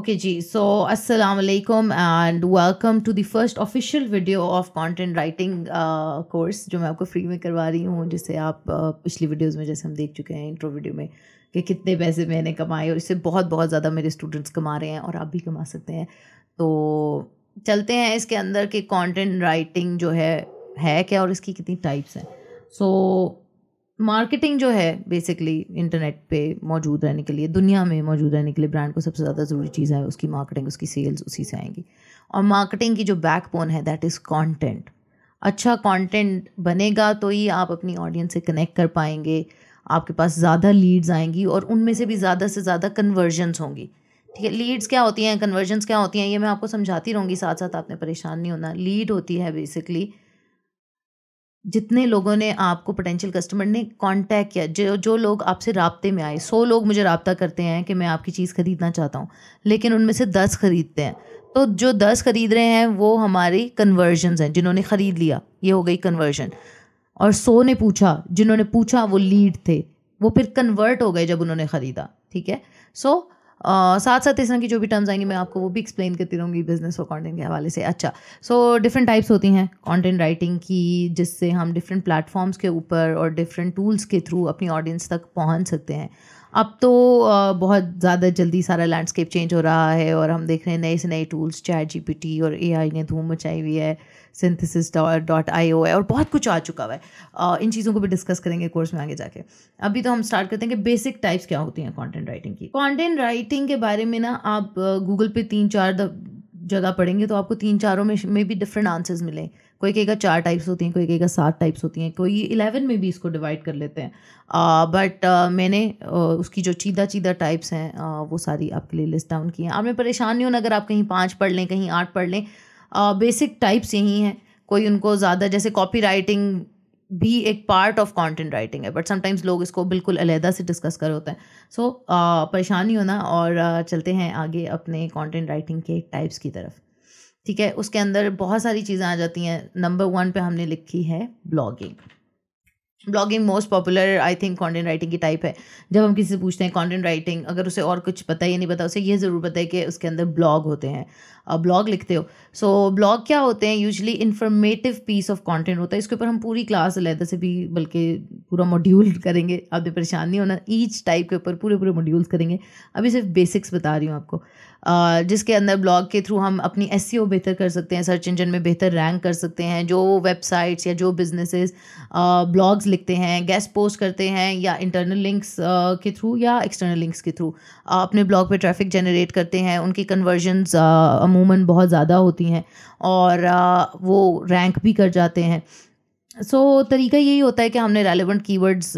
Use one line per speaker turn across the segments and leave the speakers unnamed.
okay जी so अस्सलाम वालेकुम and welcome to the first official video of content writing course जो मैं आपको फ्री में करवा रही हूँ जिसे आप uh, पिछली वीडियोस में जैसे हम देख चुके हैं इंट्रो वीडियो में कि कितने पैसे मैंने कमाए और इससे बहुत बहुत ज़्यादा मेरे स्टूडेंट्स कमा रहे हैं और आप भी कमा सकते हैं तो चलते हैं इसके अंदर कि कॉन्टेंट राइटिंग जो है है क्या और इसकी कितनी टाइप्स हैं सो so, मार्केटिंग जो है बेसिकली इंटरनेट पे मौजूद रहने के लिए दुनिया में मौजूद रहने के लिए ब्रांड को सबसे ज़्यादा ज़रूरी चीज़ है उसकी मार्केटिंग उसकी सेल्स उसी से आएंगी और मार्केटिंग की जो बैकबोन है दैट इज़ कंटेंट अच्छा कंटेंट बनेगा तो ही आप अपनी ऑडियंस से कनेक्ट कर पाएंगे आपके पास ज़्यादा लीड्स आएंगी और उनमें से भी ज़्यादा से ज़्यादा कन्वर्जन्स होंगी ठीक है लीड्स क्या होती हैं कन्वर्जन्स क्या होती हैं ये मैं आपको समझाती रहूँगी साथ साथ आपने परेशान नहीं होना लीड होती है बेसिकली जितने लोगों ने आपको पोटेंशियल कस्टमर ने कांटेक्ट किया जो जो लोग आपसे रबते में आए सौ लोग मुझे रबता करते हैं कि मैं आपकी चीज़ ख़रीदना चाहता हूँ लेकिन उनमें से दस ख़रीदते हैं तो जो दस ख़रीद रहे हैं वो हमारी कन्वर्जन हैं जिन्होंने ख़रीद लिया ये हो गई कन्वर्जन और सौ ने पूछा जिन्होंने पूछा वो लीड थे वो फिर कन्वर्ट हो गए जब उन्होंने ख़रीदा ठीक है सो so, साथ साथ इस तरह की जो भी टर्म्स आएंगी मैं आपको वो भी एक्सप्लेन करती रहूँगी बिजनेस और कॉन्टेंट के हवाले से अच्छा सो डिफरेंट टाइप्स होती हैं कॉन्टेंट राइटिंग की जिससे हम डिफरेंट प्लेटफॉर्म्स के ऊपर और डिफरेंट टूल्स के थ्रू अपनी ऑडियंस तक पहुँच सकते हैं अब तो बहुत ज़्यादा जल्दी सारा लैंडस्केप चेंज हो रहा है और हम देख रहे हैं नए से नए टूल्स चैट जीपीटी और एआई ने धूम मचाई हुई है सिंथेसिस डॉट आई है और बहुत कुछ आ चुका हुआ है uh, इन चीज़ों को भी डिस्कस करेंगे कोर्स में आगे जाके अभी तो हम स्टार्ट करते हैं कि बेसिक टाइप्स क्या होती हैं कॉन्टेंट राइटिंग की कॉन्टेंट राइटिंग के बारे में ना आप गूगल पर तीन चार जगह पढ़ेंगे तो आपको तीन चारों में में भी डिफरेंट आंसर्स मिले कोई कहेगा चार टाइप्स होती हैं कोई कहेगा सात टाइप्स होती हैं कोई इलेवन में भी इसको डिवाइड कर लेते हैं बट uh, uh, मैंने uh, उसकी जो चीदा चीदा टाइप्स हैं वो सारी आपके लिए लिस्ट डाउन की हैं में परेशान नहीं होना अगर आप कहीं पाँच पढ़ लें कहीं आठ पढ़ लें बेसिक टाइप्स यही हैं कोई उनको ज़्यादा जैसे कॉपी राइटिंग भी एक पार्ट ऑफ कॉन्टेंट राइटिंग है बट समटाइम्स लोग इसको बिल्कुल अलहदा से डिस्कस कर होते हैं सो so, परेशानी होना और चलते हैं आगे अपने कॉन्टेंट राइटिंग के टाइप्स की तरफ ठीक है उसके अंदर बहुत सारी चीज़ें आ जाती हैं नंबर वन पे हमने लिखी है blogging blogging most popular I think content writing की टाइप है जब हम किसी से पूछते हैं कंटेंट राइटिंग अगर उसे और कुछ पता ही नहीं पता उसे ये ज़रूर पता है कि उसके अंदर ब्लॉग होते हैं ब्लॉग लिखते हो सो so, ब्लॉग क्या होते हैं usually informative piece of content होता है इसके ऊपर हम पूरी क्लास लेते से भी बल्कि पूरा मॉड्यूल करेंगे आपने परेशान नहीं होना ईच टाइप के ऊपर पूरे पूरे मॉड्यूल्स करेंगे अभी सिर्फ बेसिक्स बता रही हूँ आपको Uh, जिसके अंदर ब्लॉग के थ्रू हम अपनी एस e बेहतर कर सकते हैं सर्च इंजन में बेहतर रैंक कर सकते हैं जो वेबसाइट्स या जो बिजनेसेस ब्लॉग्स लिखते हैं गेस्ट पोस्ट करते हैं या इंटरनल लिंक्स uh, के थ्रू या एक्सटर्नल लिंक्स के थ्रू uh, अपने ब्लॉग पे ट्रैफिक जनरेट करते हैं उनकी कन्वर्जन्स अमूमन बहुत ज़्यादा होती हैं और वो रैंक भी कर जाते हैं सो so, तरीका यही होता है कि हमने रेलिवेंट कीवर्ड्स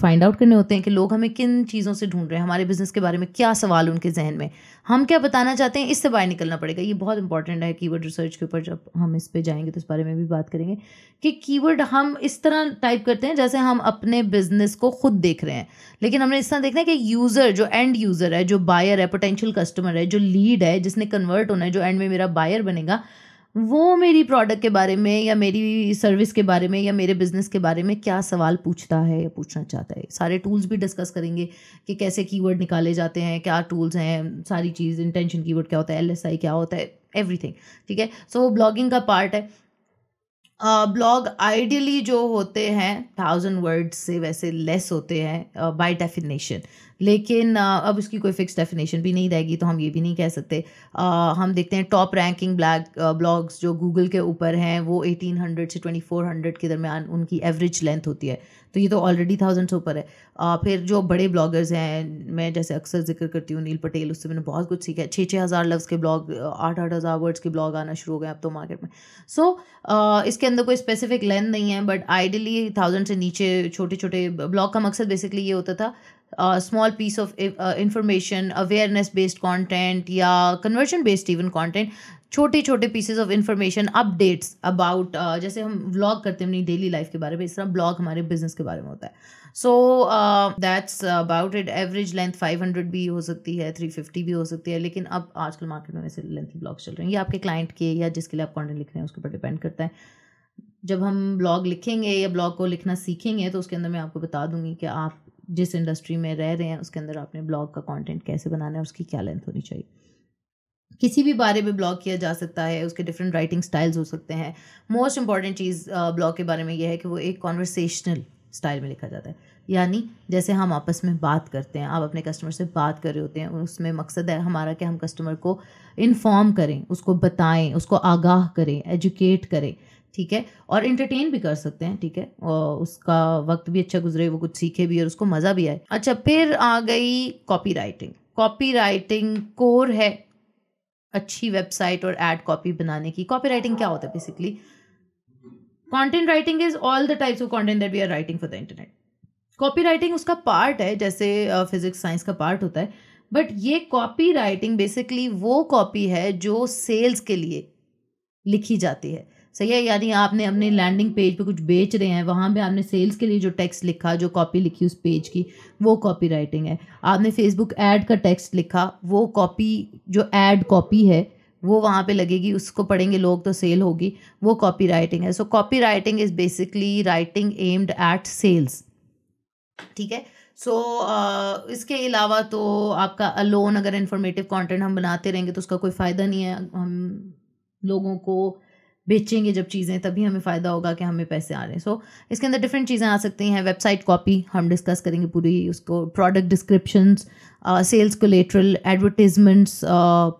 फाइंड आउट करने होते हैं कि लोग हमें किन चीज़ों से ढूंढ रहे हैं हमारे बिज़नेस के बारे में क्या सवाल उनके जहन में हम क्या बताना चाहते हैं इससे बाहर निकलना पड़ेगा ये बहुत इंपॉर्टेंट है कीवर्ड रिसर्च के ऊपर जब हम इस पर जाएंगे तो इस बारे में भी बात करेंगे कि कीवर्ड हम इस तरह टाइप करते हैं जैसे हम अपने बिज़नेस को खुद देख रहे हैं लेकिन हमने इस तरह देखना है कि यूज़र जो एंड यूज़र है जो बायर है पोटेंशियल कस्टमर है जो लीड है जिसने कन्वर्ट होना है जो एंड में मेरा बायर बनेगा वो मेरी प्रोडक्ट के बारे में या मेरी सर्विस के बारे में या मेरे बिजनेस के बारे में क्या सवाल पूछता है या पूछना चाहता है सारे टूल्स भी डिस्कस करेंगे कि कैसे कीवर्ड निकाले जाते हैं क्या टूल्स हैं सारी चीज़ इंटेंशन कीवर्ड क्या होता है एलएसआई क्या होता है एवरीथिंग ठीक है सो वो ब्लॉगिंग का पार्ट है ब्लॉग uh, आइडियली जो होते हैं थाउजेंड वर्ड्स से वैसे लेस होते हैं बाय डेफिनेशन लेकिन अब उसकी कोई फिक्स डेफिनेशन भी नहीं रहेगी तो हम ये भी नहीं कह सकते हम देखते हैं टॉप रैंकिंग ब्लैक ब्लॉग्स जो गूगल के ऊपर हैं वो 1800 से 2400 के दरमियान उनकी एवरेज लेंथ होती है तो ये तो ऑलरेडी थाउजेंड से ऊपर है आ, फिर जो बड़े ब्लॉगर्स हैं मैं जैसे अक्सर जिक्र करती हूँ नील पटेल उससे मैंने बहुत कुछ सीखा है छः छः हज़ार लफ्स के ब्लॉग आठ आठ हज़ार वर्ड्स के ब्लॉग आना शुरू हो गए अब तो मार्केट में सो so, इसके अंदर कोई स्पेसिफिक लेंथ नहीं है बट आइडियली थाउजेंड से नीचे छोटे छोटे ब्लॉग का मकसद बेसिकली ये होता था small piece of information awareness based content या कन्वर्जन बेस्ड इवन कॉन्टेंट छोटे छोटे pieces of information updates about जैसे हम ब्लॉग करते हैं अपनी डेली लाइफ के बारे में इस तरह ब्लॉग हमारे बिजनेस के बारे में होता है so that's about it average length 500 भी हो सकती है 350 भी हो सकती है लेकिन अब आजकल मार्केट में ऐसे लेंथी ब्लॉग्स चल रहे हैं ये आपके क्लाइंट के या जिसके लिए आप कॉन्टेंट लिख रहे हैं उसके ऊपर डिपेंड करता है जब हम ब्लॉग लिखेंगे या ब्लॉग को लिखना सीखेंगे तो उसके अंदर मैं आपको बता दूंगी कि आप जिस इंडस्ट्री में रह रहे हैं उसके अंदर आपने ब्लॉग का कंटेंट कैसे बनाना है उसकी क्या लेंथ होनी चाहिए किसी भी बारे में ब्लॉग किया जा सकता है उसके डिफरेंट राइटिंग स्टाइल्स हो सकते हैं मोस्ट इंपॉर्टेंट चीज़ ब्लॉग के बारे में यह है कि वो एक कॉन्वर्सेशनल स्टाइल में लिखा जाता है यानी जैसे हम आपस में बात करते हैं आप अपने कस्टमर से बात कर रहे होते हैं उसमें मकसद है हमारा कि हम कस्टमर को इन्फॉर्म करें उसको बताएं उसको आगाह करें एजुकेट करें ठीक है और इंटरटेन भी कर सकते हैं ठीक है और उसका वक्त भी अच्छा गुजरे वो कुछ सीखे भी और उसको मज़ा भी आए अच्छा फिर आ गई copy writing copy writing core है अच्छी वेबसाइट और एड कॉपी बनाने की कॉपी राइटिंग क्या होता है basically content writing is all the types of content that we are writing for the internet copy writing उसका पार्ट है जैसे फिजिक्स uh, साइंस का पार्ट होता है बट ये कॉपी राइटिंग बेसिकली वो कॉपी है जो सेल्स के लिए लिखी जाती है सही है यानी आपने अपने लैंडिंग पेज पे कुछ बेच रहे हैं वहाँ पे आपने सेल्स के लिए जो टेक्स्ट लिखा जो कॉपी लिखी उस पेज की वो कॉपी राइटिंग है आपने फेसबुक ऐड का टेक्स्ट लिखा वो कॉपी जो ऐड कॉपी है वो वहाँ पे लगेगी उसको पढ़ेंगे लोग तो सेल होगी वो कॉपी राइटिंग है so copy writing is basically writing aimed at sales ठीक है सो so, uh, इसके अलावा तो आपका अलोन अगर इन्फॉर्मेटिव कंटेंट हम बनाते रहेंगे तो उसका कोई फ़ायदा नहीं है हम लोगों को बेचेंगे जब चीज़ें तभी हमें फ़ायदा होगा कि हमें पैसे आ रहे हैं सो so, इसके अंदर डिफरेंट चीज़ें आ सकती हैं वेबसाइट कॉपी हम डिस्कस करेंगे पूरी उसको product description sales collateral advertisements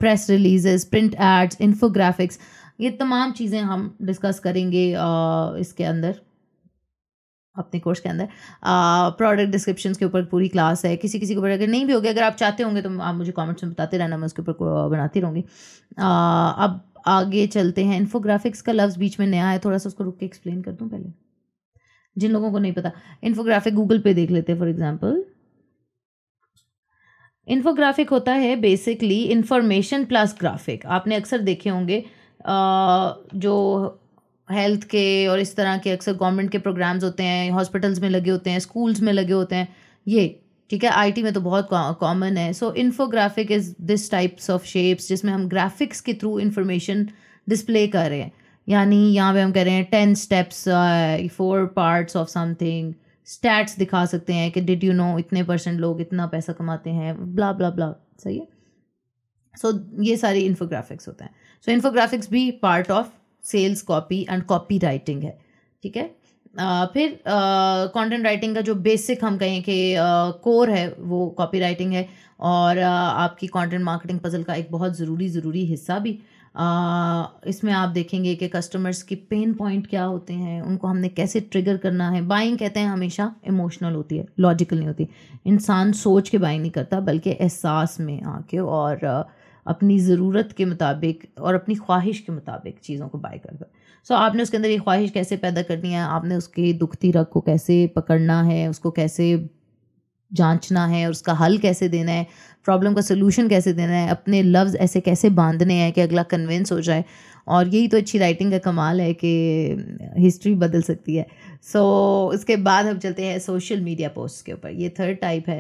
press releases print ads infographics ये तमाम चीज़ें हम डिस्कस करेंगे uh, इसके अंदर अपने कोर्स के अंदर प्रोडक्ट uh, डिस्क्रिप्शन के ऊपर पूरी क्लास है किसी किसी के ऊपर अगर नहीं भी होगी अगर आप चाहते होंगे तो आप मुझे कमेंट्स में बताते रहना मैं उसके ऊपर uh, बनाती रहूँगी uh, अब आगे चलते हैं इन्फोग्राफिक्स का लफ्ज़ बीच में नया है थोड़ा सा उसको रुक के एक्सप्लेन कर दूँ पहले जिन लोगों को नहीं पता इन्फोग्राफिक गूगल पे देख लेते हैं फॉर एग्जाम्पल इन्फोग्राफिक होता है बेसिकली इंफॉर्मेशन प्लस ग्राफिक आपने अक्सर देखे होंगे जो हेल्थ के और इस तरह के अक्सर गवर्नमेंट के प्रोग्राम्स होते हैं हॉस्पिटल्स में लगे होते हैं स्कूल्स में लगे होते हैं ये ठीक है आईटी में तो बहुत कॉमन है so infographic is this types of shapes जिसमें हम ग्राफिक्स के थ्रू इन्फॉर्मेशन डिस्प्ले कर रहे हैं यानी यहाँ पे हम कह रहे हैं ten steps four parts of something stats दिखा सकते हैं कि डिड यू नो इतने परसेंट लोग इतना पैसा कमाते हैं ब्ला ब्ला ब्ला सही है सो ये सारे इन्फोग्राफिक्स होते हैं सो इन्फोग्राफिक्स भी part of sales copy and copy writing है ठीक है फिर कंटेंट राइटिंग का जो बेसिक हम कहें कि कोर है वो कॉपी राइटिंग है और आ, आपकी कंटेंट मार्केटिंग पजल का एक बहुत ज़रूरी ज़रूरी हिस्सा भी आ, इसमें आप देखेंगे कि कस्टमर्स की पेन पॉइंट क्या होते हैं उनको हमने कैसे ट्रिगर करना है बाइंग कहते हैं हमेशा इमोशनल होती है लॉजिकल नहीं होती इंसान सोच के बाइंग नहीं करता बल्कि एहसास में आके और अपनी ज़रूरत के मुताबिक और अपनी ख्वाहिश के मुताबिक चीज़ों को बाई करता है सो आपने उसके अंदर ये ख्वाहिश कैसे पैदा करनी है आपने उसके दुखती रग को कैसे पकड़ना है उसको कैसे जांचना है और उसका हल कैसे देना है प्रॉब्लम का सोल्यूशन कैसे देना है अपने लफ्ज़ ऐसे कैसे बांधने हैं कि अगला कन्विंस हो जाए और यही तो अच्छी राइटिंग का कमाल है कि हिस्ट्री बदल सकती है सो so, इसके बाद हम चलते हैं सोशल मीडिया पोस्ट के ऊपर ये थर्ड टाइप है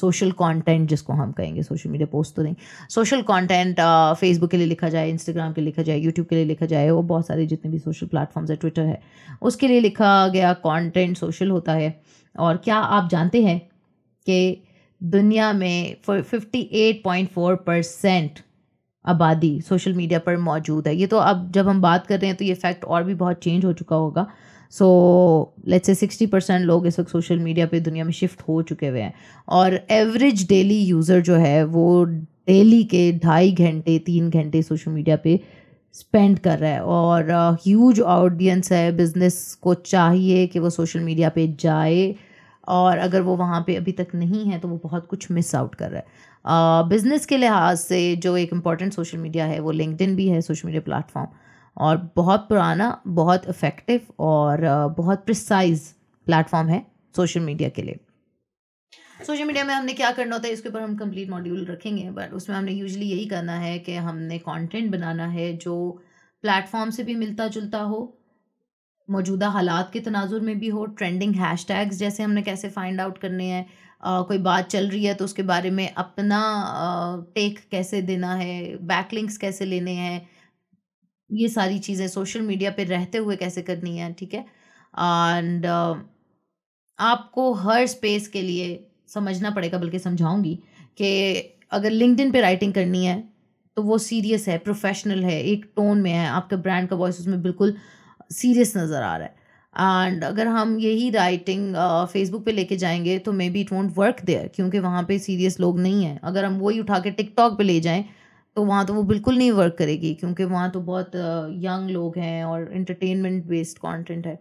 सोशल uh, कंटेंट जिसको हम कहेंगे सोशल मीडिया पोस्ट तो नहीं सोशल कंटेंट फेसबुक के लिए लिखा जाए इंस्टाग्राम के लिए लिखा जाए यूट्यूब के लिए लिखा जाए वो बहुत सारे जितने भी सोशल प्लेटफॉर्म्स है ट्विटर है उसके लिए लिखा गया कॉन्टेंट सोशल होता है और क्या आप जानते हैं कि दुनिया में fifty eight point four percent आबादी सोशल मीडिया पर मौजूद है ये तो अब जब हम बात कर रहे हैं तो ये फैक्ट और भी बहुत चेंज हो चुका होगा so let's say sixty percent लोग इस वक्त सोशल मीडिया पे दुनिया में शिफ्ट हो चुके हुए हैं और एवरेज डेली यूज़र जो है वो डेली के ढाई घंटे तीन घंटे सोशल मीडिया पे स्पेंड कर रहा है और ह्यूज uh, ऑडियंस है बिज़नेस को चाहिए कि वो सोशल मीडिया पे जाए और अगर वो वहाँ पे अभी तक नहीं है तो वो बहुत कुछ मिस आउट कर रहा है बिज़नेस uh, के लिहाज से जो एक इम्पॉर्टेंट सोशल मीडिया है वो लिंकड भी है सोशल मीडिया प्लेटफॉर्म और बहुत पुराना बहुत इफ़ेक्टिव और बहुत प्रिसाइज प्लेटफॉर्म है सोशल मीडिया के लिए सोशल मीडिया में हमने क्या करना होता है इसके ऊपर हम कंप्लीट मॉड्यूल रखेंगे बट उसमें हमने यूजली यही करना है कि हमने कंटेंट बनाना है जो प्लेटफॉर्म से भी मिलता जुलता हो मौजूदा हालात के तनाजुर में भी हो ट्रेंडिंग हैश जैसे हमने कैसे फाइंड आउट करने हैं कोई बात चल रही है तो उसके बारे में अपना टेक कैसे देना है बैकलिंक्स कैसे लेने हैं ये सारी चीज़ें सोशल मीडिया पे रहते हुए कैसे करनी है ठीक है एंड uh, आपको हर स्पेस के लिए समझना पड़ेगा बल्कि समझाऊंगी कि अगर लिंकड पे राइटिंग करनी है तो वो सीरियस है प्रोफेशनल है एक टोन में है आपके ब्रांड का वॉइस उसमें बिल्कुल सीरियस नज़र आ रहा है एंड अगर हम यही राइटिंग फेसबुक uh, पे लेके जाएंगे तो maybe it won't work there क्योंकि वहाँ पे सीरियस लोग नहीं हैं अगर हम वही उठा के टिकटॉक पे ले जाएं तो वहाँ तो वो बिल्कुल नहीं वर्क करेगी क्योंकि वहाँ तो बहुत यंग लोग हैं और इंटरटेनमेंट बेस्ड कंटेंट है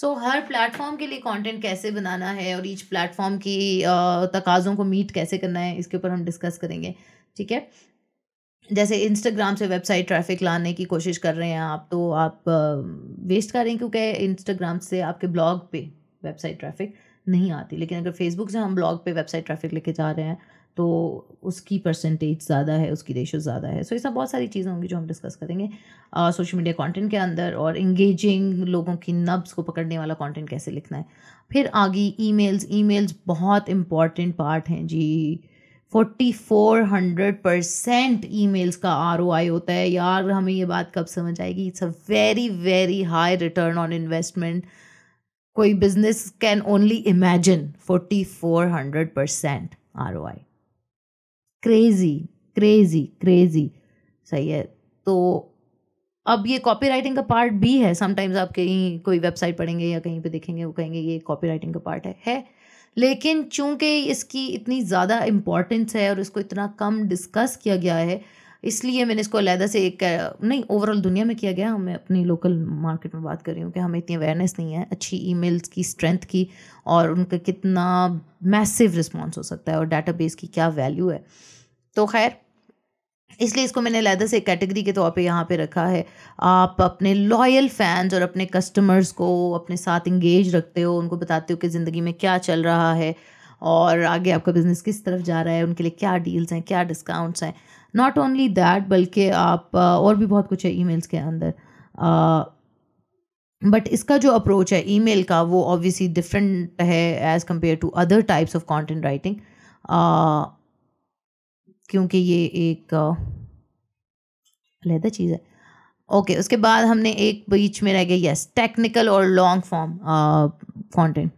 सो so, हर प्लेटफॉर्म के लिए कंटेंट कैसे बनाना है और ईच प्लेटफॉर्म की तकाज़ों को मीट कैसे करना है इसके ऊपर हम डिस्कस करेंगे ठीक है जैसे इंस्टाग्राम से वेबसाइट ट्रैफिक लाने की कोशिश कर रहे हैं आप तो आप वेस्ट कर रहे हैं क्योंकि इंस्टाग्राम से आपके ब्लॉग पे वेबसाइट ट्रैफिक नहीं आती लेकिन अगर फेसबुक से हम ब्लॉग पे वेबसाइट ट्रैफिक लेके जा रहे हैं तो उसकी परसेंटेज ज़्यादा है उसकी रेशो ज़्यादा है सो ऐसा बहुत सारी चीज़ें होंगी जो हम डिस्कस करेंगे सोशल मीडिया कंटेंट के अंदर और इंगेजिंग लोगों की नब्स को पकड़ने वाला कंटेंट कैसे लिखना है फिर आगे ईमेल्स ईमेल्स बहुत इम्पॉर्टेंट पार्ट हैं जी forty four hundred percent emails का आर ओ आई होता है यार हमें ये बात कब समझ आएगी it's a very very high return on investment कोई business can only imagine forty four hundred percent R O I crazy crazy crazy सही है तो अब ये कॉपी राइटिंग का पार्ट भी है समटाइम्स आप कहीं कोई वेबसाइट पढ़ेंगे या कहीं पे देखेंगे वो कहेंगे ये कॉपी राइटिंग का पार्ट है है लेकिन चूंकि इसकी इतनी ज़्यादा इम्पॉर्टेंस है और इसको इतना कम डिस्कस किया गया है इसलिए मैंने इसको अलहदा से एक नहीं ओवरऑल दुनिया में किया गया मैं अपनी लोकल मार्केट में बात कर रही हूँ कि हमें इतनी अवेयरनेस नहीं है अच्छी ई की स्ट्रेंथ की और उनका कितना मैसिव रिस्पॉन्स हो सकता है और डाटा की क्या वैल्यू है तो खैर इसलिए इसको मैंने लहदा से कैटेगरी के तौर पे यहाँ पे रखा है आप अपने लॉयल फैंस और अपने कस्टमर्स को अपने साथ इंगेज रखते हो उनको बताते हो कि ज़िंदगी में क्या चल रहा है और आगे आपका बिज़नेस किस तरफ जा रहा है उनके लिए क्या डील्स हैं क्या डिस्काउंट्स हैं नॉट ओनली दैट बल्कि आप और भी बहुत कुछ है मेल्स के अंदर बट इसका जो अप्रोच है मेल का वो ऑब्वियसली डिफरेंट है as compared to other types of content writing क्योंकि ये एक अलहदा चीज़ है ओके okay, उसके बाद हमने एक बीच में रह गया यस टेक्निकल और लॉन्ग फॉर्म कॉन्टेंट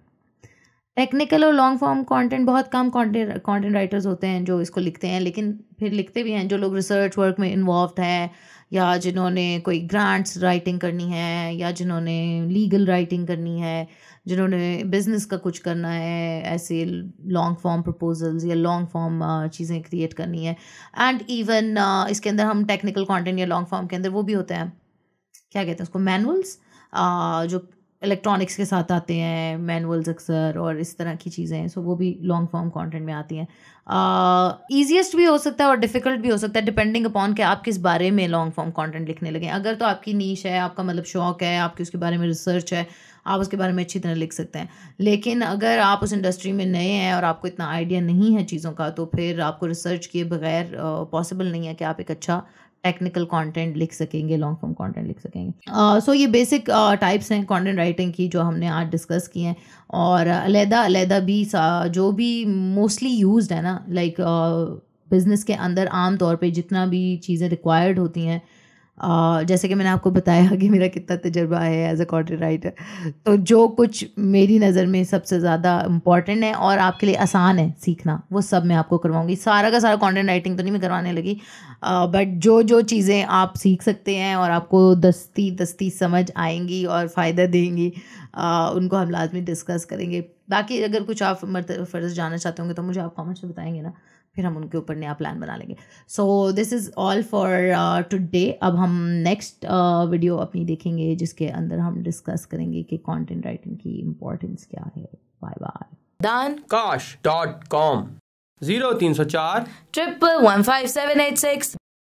टेक्निकल और लॉन्ग फॉर्म कंटेंट बहुत कम कंटेंट कंटेंट राइटर्स होते हैं जो इसको लिखते हैं लेकिन फिर लिखते भी हैं जो लोग रिसर्च वर्क में इन्वॉल्व हैं या जिन्होंने कोई ग्रांट्स राइटिंग करनी है या जिन्होंने लीगल राइटिंग करनी है जिन्होंने बिजनेस का कुछ करना है ऐसे लॉन्ग फॉर्म प्रपोजल्स या लॉन्ग फॉर्म चीज़ें क्रिएट करनी है एंड इवन इसके अंदर हम टेक्निकल कंटेंट या लॉन्ग फॉर्म के अंदर वो भी होते हैं क्या कहते हैं उसको मैनुअल्स जो इलेक्ट्रॉनिक्स के साथ आते हैं मैनुअल्स अक्सर और इस तरह की चीज़ें हैं सो वो भी लॉन्ग फॉर्म कंटेंट में आती हैं ईजिएस्ट भी हो सकता है और डिफ़िकल्ट भी हो सकता है डिपेंडिंग अपॉन कि आप किस बारे में लॉन्ग फॉर्म कंटेंट लिखने लगे अगर तो आपकी नीच है आपका मतलब शौक है आपकी उसके बारे में रिसर्च है आप उसके बारे में अच्छी तरह लिख सकते हैं लेकिन अगर आप उस इंडस्ट्री में नए हैं और आपको इतना आइडिया नहीं है चीज़ों का तो फिर आपको रिसर्च किए बगैर पॉसिबल नहीं है कि आप एक अच्छा टेक्निकल कंटेंट लिख सकेंगे लॉन्ग फॉर्म कंटेंट लिख सकेंगे सो uh, so ये बेसिक टाइप्स uh, हैं कंटेंट राइटिंग की जो हमने आज डिस्कस किए हैं और अलहदा अलहदा भी जो भी मोस्टली यूज है ना लाइक like, बिज़नेस uh, के अंदर आम तौर पे जितना भी चीज़ें रिक्वायर्ड होती हैं जैसे कि मैंने आपको बताया कि मेरा कितना तजर्बा है एज अ कॉन्टेंट राइटर तो जो कुछ मेरी नज़र में सबसे ज़्यादा इम्पॉर्टेंट है और आपके लिए आसान है सीखना वो सब मैं आपको करवाऊँगी सारा का सारा कॉन्टेंट राइटिंग तो नहीं मैं करवाने लगी बट जो जो चीज़ें आप सीख सकते हैं और आपको दस्ती दस्ती समझ आएंगी और फ़ायदा देंगी उनको हम लाजमी डिस्कस करेंगे बाकी अगर कुछ आप फर्ज जाना चाहते होंगे तो मुझे आप कमेंट्स में बताएंगे ना फिर हम उनके ऊपर नया प्लान बना लेंगे so this is all for today अब हम नेक्स्ट वीडियो uh, अपनी देखेंगे जिसके अंदर हम डिस्कस करेंगे कि कंटेंट राइटिंग की इम्पोर्टेंस क्या है बाय बाय दान काश डॉट कॉम जीरो तीन सौ चार triple one five seven eight six